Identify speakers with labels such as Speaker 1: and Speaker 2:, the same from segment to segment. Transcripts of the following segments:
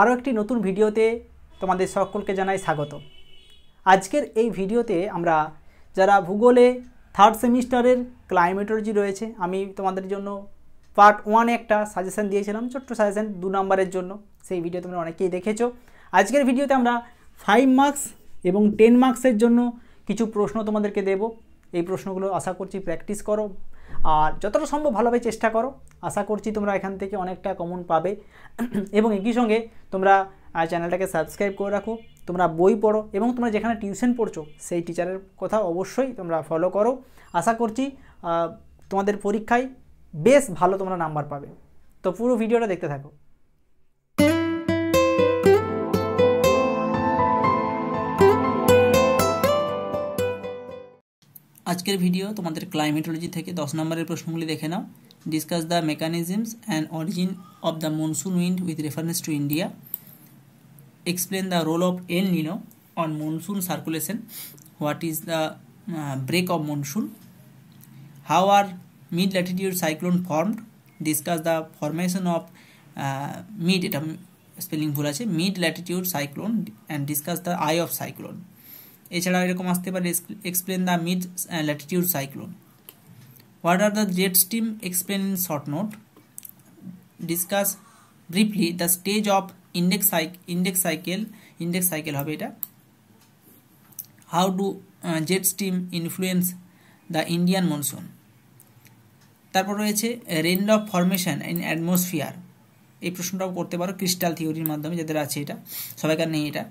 Speaker 1: আরও একটি নতুন ভিডিওতে তোমাদের সকলকে জানাই স্বাগত আজকের এই ভিডিওতে আমরা যারা ভূগোলে থার্ড সেমিস্টারের ক্লাইমেটোলজি রয়েছে আমি তোমাদের জন্য পার্ট ওয়ানে একটা সাজেশান দিয়েছিলাম ছোট্ট সাজেশান দু নম্বরের জন্য সেই ভিডিও তোমরা অনেকেই দেখেছো আজকের ভিডিওতে আমরা ফাইভ মার্কস এবং টেন মার্কসের জন্য কিছু প্রশ্ন তোমাদেরকে দেব এই প্রশ্নগুলো আশা করছি প্র্যাকটিস করো আর যতটা সম্ভব ভালোভাবে চেষ্টা করো আশা করছি তোমরা এখান থেকে অনেকটা কমন পাবে এবং একই সঙ্গে তোমরা চ্যানেলটাকে সাবস্ক্রাইব করে রাখো তোমরা বই পড়ো এবং তোমরা যেখানে টিউশন পড়ছো সেই টিচারের কথা অবশ্যই তোমরা ফলো করো আশা করছি তোমাদের পরীক্ষায় বেশ ভালো তোমরা নাম্বার পাবে তো পুরো ভিডিওটা দেখতে থাকো আজকের ভিডিও তোমাদের ক্লাইমেটোলজি থেকে দশ নম্বরের প্রশ্নগুলি দেখে নাও discuss the mechanisms and origin of the monsoon wind with reference to India explain the role of El Nino on monsoon circulation what is the break of monsoon how are mid latitude cyclone formed discuss the formation of mid এটা spelling ভুল আছে mid latitude cyclone and discuss the eye of cyclone এছাড়াও এরকম আসতে পারে explain the mid latitude cyclone what are the jet steam explain in short note discuss briefly the stage of index index cycle index cycle হবে এটা how do jet stream influence the Indian monsoon তারপর রয়েছে trend of formation in atmosphere এই প্রশ্নটাও করতে পারো crystal থিওরির মাধ্যমে যাদের আছে এটা সবাইকার নেই এটা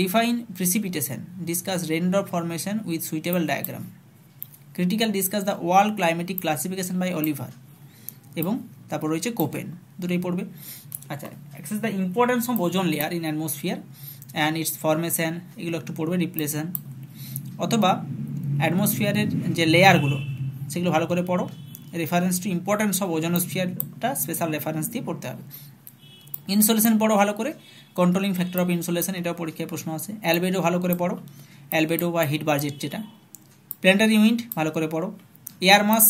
Speaker 1: define precipitation. Discuss raindrop formation with suitable diagram critical discuss the world climatic classification by Oliver এবং তারপর রয়েছে কোপেন দুটোই পড়বে আচ্ছা assess the importance of ozone layer in atmosphere and its formation এগুলো একটু পড়বে রিপ্লেশন অথবা অ্যাটমসফিয়ারের যে লেয়ারগুলো সেগুলো ভালো করে পড়ো রেফারেন্স টু ইম্পর্টেন্স অফ ওজনোসফিয়ারটা স্পেশাল রেফারেন্স দিয়ে পড়তে হবে ইনসোলেশন পড়ো ভালো করে কন্ট্রোলিং ফ্যাক্টর অফ ইনসোলেশন এটাও পরীক্ষায় প্রশ্ন আছে অ্যালবেডো ভালো করে পড়ো অ্যালবেডো বা হিট বাজেট যেটা প্ল্যানেটারি উইন্ড ভালো করে পড়ো এয়ার মাস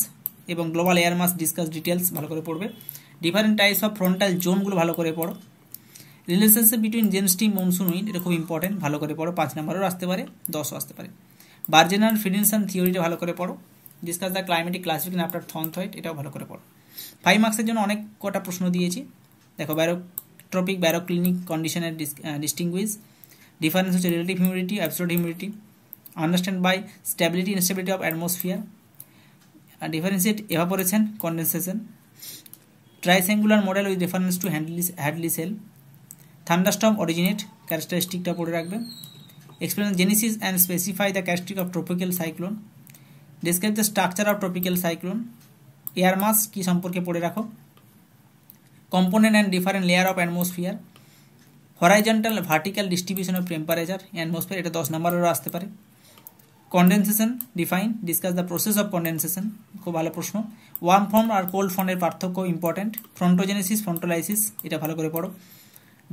Speaker 1: এবং global air mass discuss details ভালো করে পড়বে ডিফারেন্ট টাইপস অফ ফ্রন্টাল জোনগুলো ভালো করে পড়ো relationship between jet stream monsoon wind এটা খুব ইম্পর্টেন্ট ভালো করে পড়ো পাঁচ নম্বরও আসতে পারে দশও আসতে পারে বার্জেনাল ফিডেন্সান থিওরিটা ভালো করে পড়ো discuss the climatic classification after Thornthwaite এটাও ভালো করে পড়ো ফাইভ মার্কসের জন্য অনেক কটা প্রশ্ন দিয়েছি দেখো ব্যারো ectopic baroclinic condition are dis uh, distinguished difference which relative humidity absolute humidity understand by stability instability of atmosphere uh, differentiate evaporation condensation triangular model with reference to hadley cell thunderstorm originate characteristic টা পড়ে রাখবে explain genesis and specify the characteristic of tropical cyclone describe the structure of tropical cyclone air mass কি সম্পর্কে পড়ে রাখো component and different layer of atmosphere horizontal vertical distribution of temperature atmosphere এটা দশ নম্বরেরও আসতে পারে condensation define discuss the process of condensation খুব ভালো প্রশ্ন ওয়ার্ম ফর্ম আর কোল্ড ফর্মের পার্থক্য ইম্পর্টেন্ট ফ্রন্টোজেনেসিস ফ্রন্টোলাইসিস এটা ভালো করে পড়ো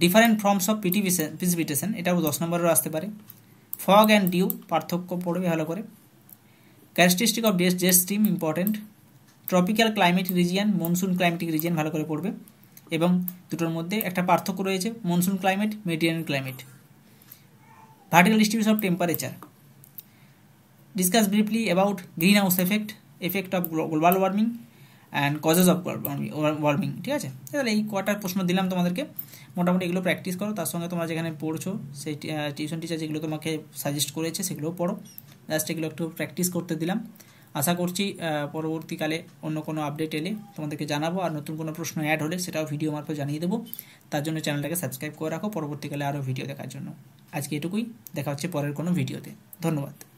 Speaker 1: ডিফারেন্ট ফর্মস অফ পিটিভিটেশন এটাও দশ নম্বরেরও আসতে পারে ফগ অ্যান্ড ডিউ পার্থক্য পড়বে ভালো করে ক্যারেক্টারিস্টিক অফ ডেস্ট jet stream important tropical climatic region monsoon climatic region ভালো করে পড়বে এবং দুটোর মধ্যে একটা পার্থক্য রয়েছে monsoon climate Mediterranean climate vertical distribution of temperature discuss briefly about greenhouse effect effect of global warming and causes of warming ঠিক আছে তাহলে এই কটার প্রশ্ন দিলাম তোমাদেরকে মোটামুটি এগুলো প্র্যাকটিস করো তার সঙ্গে তোমরা যেখানে পড়ছো সেই টিউশন টিচার যেগুলো তোমাকে সাজেস্ট করেছে সেগুলোও পড়ো জাস্ট এগুলো একটু প্র্যাকটিস করতে দিলাম আশা করছি পরবর্তীকালে অন্য কোনো আপডেট এলে তোমাদেরকে জানাবো আর নতুন কোনো প্রশ্ন অ্যাড হলে সেটাও ভিডিও মারফত জানিয়ে দেবো তার জন্য চ্যানেলটাকে সাবস্ক্রাইব করে রাখো পরবর্তীকালে আরও ভিডিও দেখার জন্য আজকে এটুকুই দেখা হচ্ছে পরের কোনো ভিডিওতে ধন্যবাদ